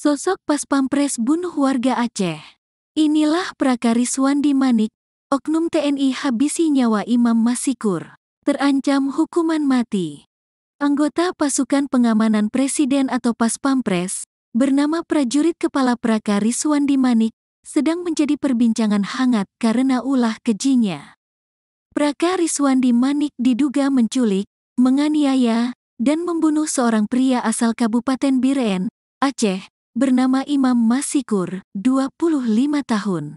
Sosok pas pampres bunuh warga Aceh. Inilah Prakaris Wandi Manik, Oknum TNI habisi nyawa Imam Masikur. Terancam hukuman mati. Anggota pasukan pengamanan presiden atau pas pampres, bernama prajurit kepala Prakaris Wandi Manik, sedang menjadi perbincangan hangat karena ulah kejinya. Praka Wandi Manik diduga menculik, menganiaya, dan membunuh seorang pria asal Kabupaten Biren, Aceh, bernama Imam Masikur, 25 tahun.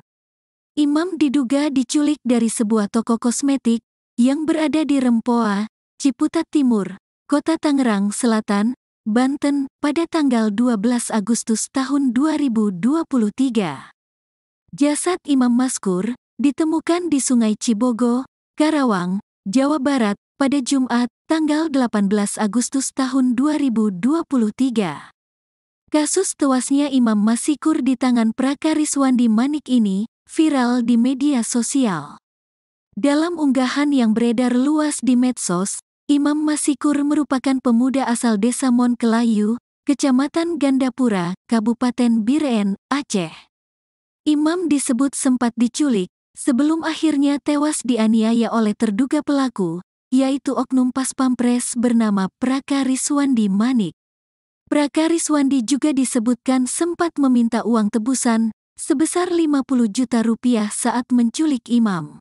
Imam diduga diculik dari sebuah toko kosmetik yang berada di Rempoa, Ciputat Timur, Kota Tangerang Selatan, Banten, pada tanggal 12 Agustus tahun 2023. Jasad Imam Maskur ditemukan di Sungai Cibogo, Karawang, Jawa Barat, pada Jumat, tanggal 18 Agustus tahun 2023. Kasus tewasnya Imam Masikur di tangan Prakariswandi Manik ini viral di media sosial. Dalam unggahan yang beredar luas di medsos, Imam Masikur merupakan pemuda asal Desa Monkelayu, Kecamatan Gandapura, Kabupaten Biren, Aceh. Imam disebut sempat diculik sebelum akhirnya tewas dianiaya oleh terduga pelaku, yaitu oknum Paspampres bernama Prakariswandi Manik. Prakaris Wandi juga disebutkan sempat meminta uang tebusan sebesar 50 juta rupiah saat menculik imam.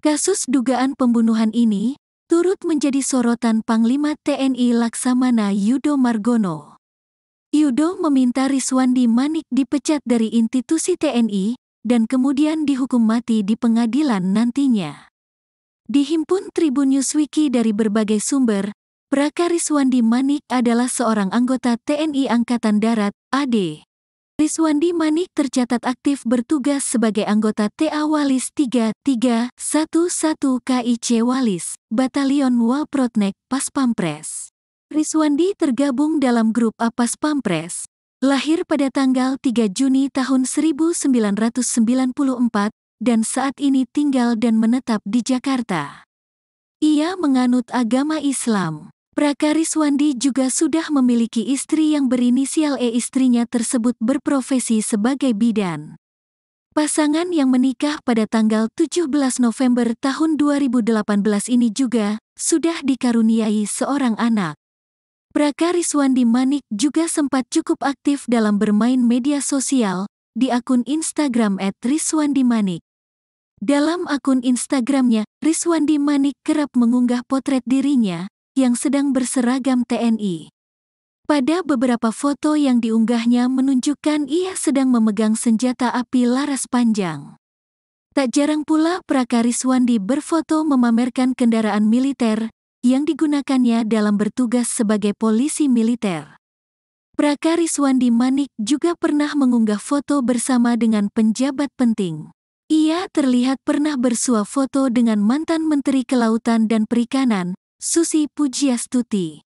Kasus dugaan pembunuhan ini turut menjadi sorotan Panglima TNI Laksamana Yudo Margono. Yudo meminta Riswandi Manik dipecat dari institusi TNI dan kemudian dihukum mati di pengadilan nantinya. Dihimpun Tribun Newswiki dari berbagai sumber, Raka Riswandi Manik adalah seorang anggota TNI Angkatan Darat, AD. Riswandi Manik tercatat aktif bertugas sebagai anggota TA Walis 3311 KIC Walis, Batalion Walprotnek Pas Pampres. Riswandi tergabung dalam grup Apas Pampres. Lahir pada tanggal 3 Juni tahun 1994 dan saat ini tinggal dan menetap di Jakarta. Ia menganut agama Islam. Prakaris Wandi juga sudah memiliki istri yang berinisial E. Istrinya tersebut berprofesi sebagai bidan. Pasangan yang menikah pada tanggal 17 November tahun 2018 ini juga sudah dikaruniai seorang anak. Prakaris Wandi Manik juga sempat cukup aktif dalam bermain media sosial di akun Instagram @riswandimanik. Dalam akun Instagramnya, Riswandi Manik kerap mengunggah potret dirinya yang sedang berseragam TNI. Pada beberapa foto yang diunggahnya menunjukkan ia sedang memegang senjata api laras panjang. Tak jarang pula Prakaris Wandi berfoto memamerkan kendaraan militer yang digunakannya dalam bertugas sebagai polisi militer. Prakaris Wandi Manik juga pernah mengunggah foto bersama dengan penjabat penting. Ia terlihat pernah bersuah foto dengan mantan Menteri Kelautan dan Perikanan, Susi Pujiastuti